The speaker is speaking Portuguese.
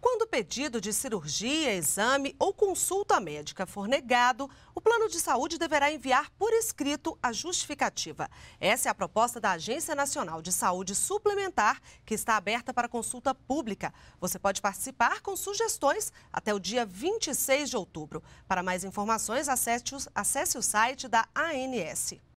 Quando o pedido de cirurgia, exame ou consulta médica for negado, o plano de saúde deverá enviar por escrito a justificativa. Essa é a proposta da Agência Nacional de Saúde Suplementar, que está aberta para consulta pública. Você pode participar com sugestões até o dia 26 de outubro. Para mais informações, acesse o, site da ANS.